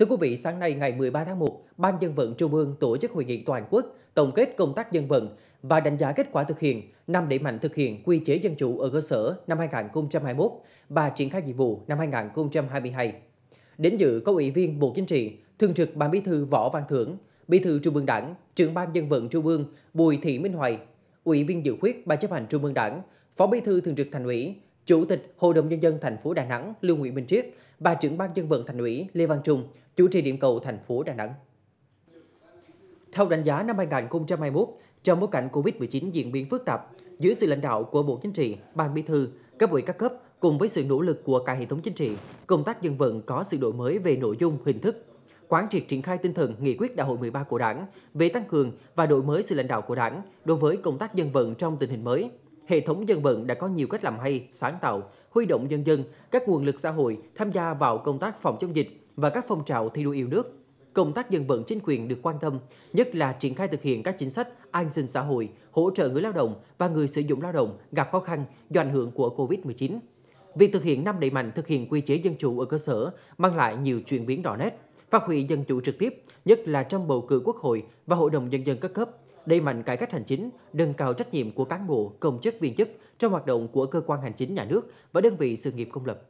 Thưa quý vị, sáng nay ngày 13 tháng 1, Ban dân vận Trung ương tổ chức hội nghị toàn quốc tổng kết công tác dân vận và đánh giá kết quả thực hiện năm đẩy mạnh thực hiện quy chế dân chủ ở cơ sở năm 2021 và triển khai nhiệm vụ năm 2022. Đến dự có Ủy viên Bộ Chính trị, Thường trực Ban Bí thư Võ Văn Thưởng, Bí thư Trung ương Đảng, Trưởng ban dân vận Trung ương Bùi Thị Minh Hoài, Ủy viên dự khuyết Ban chấp hành Trung ương Đảng, Phó Bí thư Thường trực Thành ủy, Chủ tịch Hội đồng Nhân dân thành phố Đà Nẵng Lưu Nguyễn Minh Triết bà trưởng ban dân vận thành ủy Lê Văn Trung chủ trì điểm cầu thành phố Đà Nẵng. Theo đánh giá năm 2021, trong bối cảnh Covid-19 diễn biến phức tạp, dưới sự lãnh đạo của Bộ Chính trị, Ban Bí thư, cấp ủy các cấp cùng với sự nỗ lực của cả hệ thống chính trị, công tác dân vận có sự đổi mới về nội dung, hình thức, quán triệt triển khai tinh thần nghị quyết đại hội 13 của Đảng về tăng cường và đổi mới sự lãnh đạo của Đảng đối với công tác dân vận trong tình hình mới – hệ thống dân vận đã có nhiều cách làm hay, sáng tạo, huy động nhân dân, các nguồn lực xã hội tham gia vào công tác phòng chống dịch và các phong trào thi đua yêu nước. Công tác dân vận chính quyền được quan tâm, nhất là triển khai thực hiện các chính sách an sinh xã hội, hỗ trợ người lao động và người sử dụng lao động gặp khó khăn do ảnh hưởng của Covid-19. Việc thực hiện năm đẩy mạnh thực hiện quy chế dân chủ ở cơ sở mang lại nhiều chuyển biến rõ nét, phát huy dân chủ trực tiếp, nhất là trong bầu cử quốc hội và hội đồng nhân dân các cấp, đẩy mạnh cải cách hành chính, nâng cao trách nhiệm của cán bộ, công chức viên chức trong hoạt động của cơ quan hành chính nhà nước và đơn vị sự nghiệp công lập.